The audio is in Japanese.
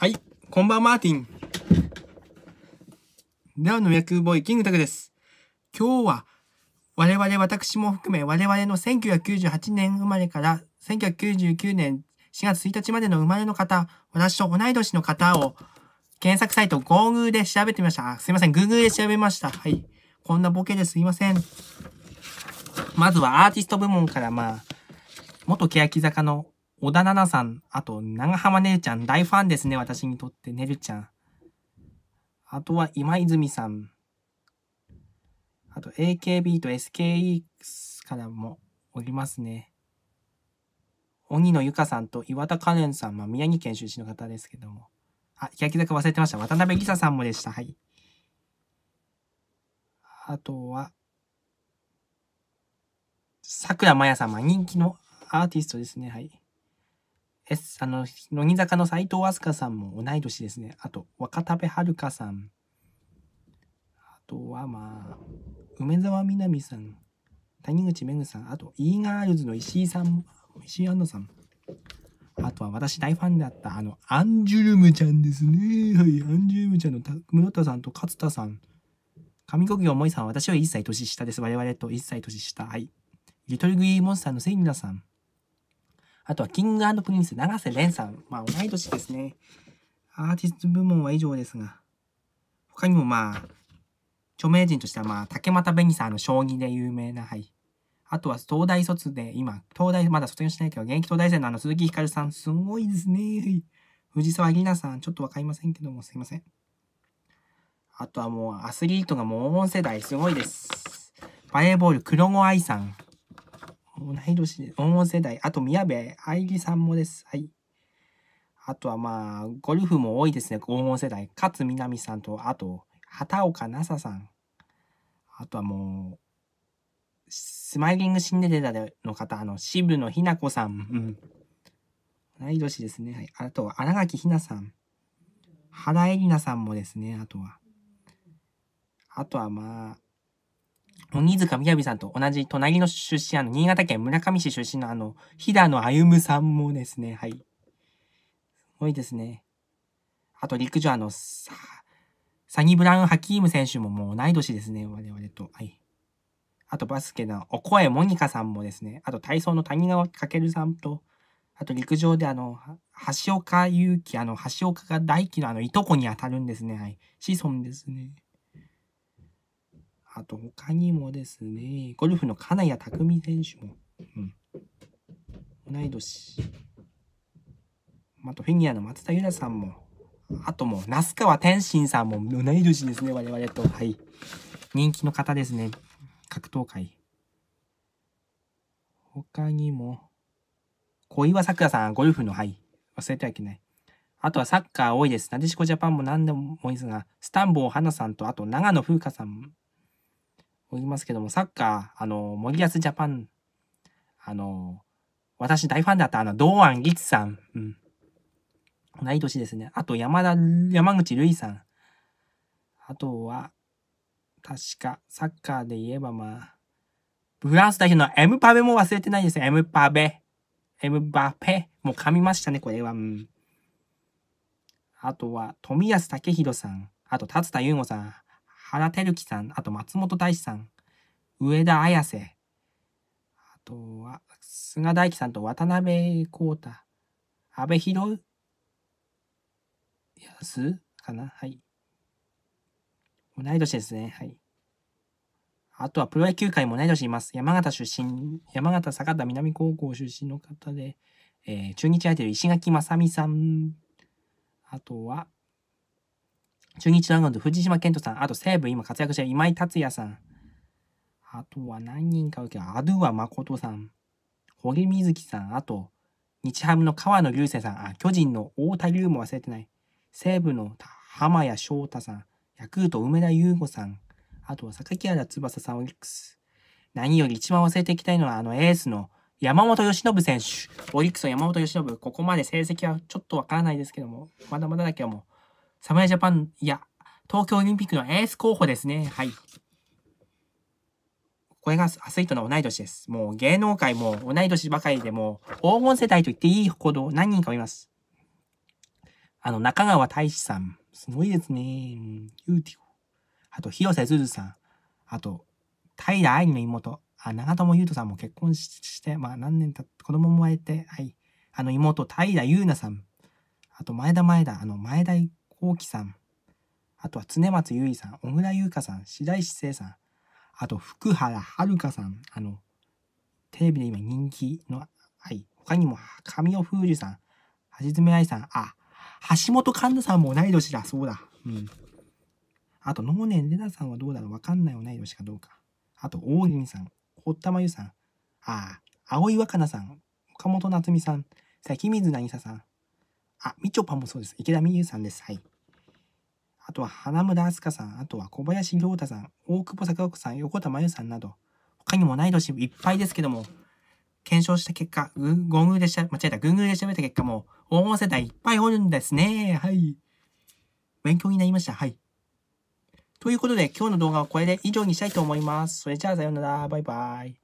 はい、こんばんは、マーティン。では、の役ボーイ、キングタクです。今日は、我々、私も含め、我々の1998年生まれから1999年4月1日までの生まれの方、私と同い年の方を、検索サイト Google で調べてみました。すいません、Google で調べました。はい。こんなボケですいません。まずはアーティスト部門から、まあ、元欅坂の小田奈々さん、あと長浜ねるちゃん、大ファンですね、私にとってねるちゃん。あとは今泉さん。あと AKB と SKE からもおりますね。鬼野ゆかさんと岩田カレンさん、まあ、宮城県出身の方ですけども。あ、き坂忘れてました。渡辺梨沙さんもでした。はい。あとは、桜まや様、人気のアーティストですね。はい。えあの、乃木坂の斎藤飛鳥さんも同い年ですね。あと、若田部遥さん。あとは、まあ、梅沢みなみさん、谷口めぐさん、あと、イーガールズの石井さん、石井杏奈さん。あとは私大ファンだったあのアンジュルムちゃんですね。はい、アンジュルムちゃんの室田さんと勝田さん。上国業萌さん、は私は1歳年下です。我々と1歳年下。はい。リトルグリーモンスターのセイナさん。あとは、キングプリンス、永瀬廉さん。まあ、同い年ですね。アーティスト部門は以上ですが、他にもまあ、著名人としては、まあ、竹俣紅さんの将棋で有名な、はい。あとは、東大卒で、今、東大、まだ卒業してないけど、現役東大生のあの、鈴木ひかるさん、すごいですね。藤沢里奈さん、ちょっとわかりませんけども、すいません。あとはもう、アスリートがもう、世代、すごいです。バレーボール、黒子愛さん。同い年で、同世代。あと、宮部愛理さんもです。はい。あとはまあ、ゴルフも多いですね。黄金世代。勝みなみさんと、あと、畑岡奈紗さん。あとはもう、スマイリングシンデレラの方、あの、渋野日向子さん。うん。同い年ですね。はい。あとは、荒垣ひなさん。原恵里奈さんもですね、あとは。あとはまあ、鬼塚雅さんと同じ隣の出身、あの、新潟県村上市出身のあの、飛騨の歩さんもですね、はい。すごいですね。あと、陸上あの、サニブラウン・ハキーム選手ももう同い年ですね、我々と。はい。あと、バスケのお声モニカさんもですね、あと、体操の谷川翔さんと、あと、陸上であの、橋岡祐希、あの、橋岡が大輝のあの、いとこに当たるんですね、はい。子孫ですね。あと他にもですね、ゴルフの金谷拓実選手も、うん、同い年。あとフィギュアの松田優奈さんも、あともう、那須川天心さんも同い年ですね、我々と。はい。人気の方ですね、格闘界。他にも、小岩さくらさん、ゴルフの、はい、忘れてはいけない。あとはサッカー多いです。なでしこジャパンも何でも多いですが、スタンボー花さんと、あと長野風花さん言いますけども、サッカー、あの、森保ジャパン、あの、私大ファンだったあの、堂安律さん、うん。同い年ですね。あと、山田、山口瑠衣さん。あとは、確か、サッカーで言えばまあ、フランス代表のエムパベも忘れてないですね。エムパベ。エムバペ。もう噛みましたね、これは。うん。あとは、富安武宏さん。あと、達田優吾さん。原照樹さん、あと松本大志さん、上田綾瀬、あとは菅大樹さんと渡辺康太、阿部寛安かなはい。同い年ですね。はい。あとはプロ野球界も同い年います。山形出身、山形坂田南高校出身の方で、えー、中日相手の石垣正美さん。あとは、中日ドラゴンズ、藤島健人さん、あと西武今活躍してる今井達也さん、あとは何人かけ、アドゥア誠さん、堀水希さん、あと、日ハムの川野隆星さん、あ、巨人の太田龍も忘れてない、西武の浜谷翔太さん、ヤクルト梅田優吾さん、あとは榊原翼さん、オリックス。何より一番忘れていきたいのは、あのエースの山本由伸選手。オリックスの山本由伸、ここまで成績はちょっとわからないですけども、まだまだだけども、侍ジャパンいや東京オリンピックのエース候補ですね。はい。これがアスリートの同い年です。もう芸能界も同い年ばかりでも黄金世代と言っていいほど何人かいます。あの、中川大志さん。すごいですね。ユーティあと、広瀬すずさん。あと、平愛理の妹。あ、長友佑都さんも結婚して、まあ何年た子供も生まれて、はい。あの妹、平優奈さん。あと、前田前田、あの、前田大木さん、あとは常松優衣さん、小倉優香さん、白石聖さん、あと福原遥さん、あの、テレビで今人気の、はい、他にも神尾楓珠さん、橋爪愛さん、あ、橋本環奈さんも同い年だ、そうだ。うん。あと、能年玲奈さんはどうだろうわかんない同い年かどうか。あと、大泉さん、堀田真由さん、ああ、葵若菜さん、岡本夏美さん、関水渚さん、あ、みちょぱもそうです。池田美優さんです。はい。あとは花村明日香さん、あとは小林亮太さん、大久保坂子さん、横田真由さんなど、他にもない年いっぱいですけども、検証した結果、ぐ、ゴングでしゃ、間違えた、グングで調べた結果も、黄金世代いっぱいおるんですね。はい。勉強になりました。はい。ということで、今日の動画はこれで以上にしたいと思います。それじゃあ、さようなら。バイバイ。